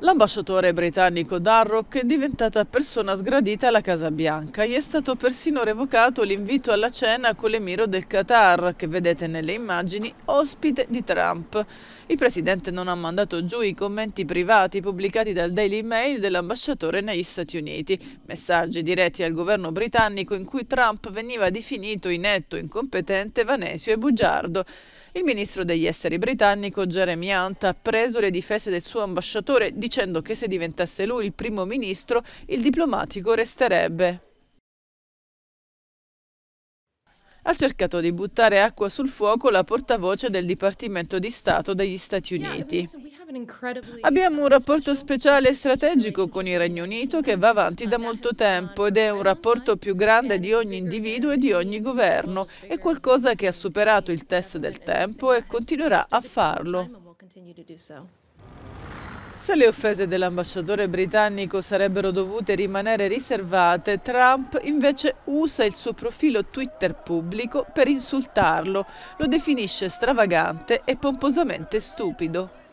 L'ambasciatore britannico Darroch è diventata persona sgradita alla Casa Bianca. Gli è stato persino revocato l'invito alla cena con l'emiro del Qatar, che vedete nelle immagini, ospite di Trump. Il presidente non ha mandato giù i commenti privati pubblicati dal Daily Mail dell'ambasciatore negli Stati Uniti, messaggi diretti al governo britannico in cui Trump veniva definito inetto, incompetente, vanesio e bugiardo. Il ministro degli esteri britannico Jeremy Hunt ha preso le difese del suo ambasciatore di dicendo che se diventasse lui il primo ministro il diplomatico resterebbe. ha cercato di buttare acqua sul fuoco la portavoce del Dipartimento di Stato degli Stati Uniti. Abbiamo un rapporto speciale e strategico con il Regno Unito che va avanti da molto tempo ed è un rapporto più grande di ogni individuo e di ogni governo. È qualcosa che ha superato il test del tempo e continuerà a farlo. Se le offese dell'ambasciatore britannico sarebbero dovute rimanere riservate, Trump invece usa il suo profilo Twitter pubblico per insultarlo, lo definisce stravagante e pomposamente stupido.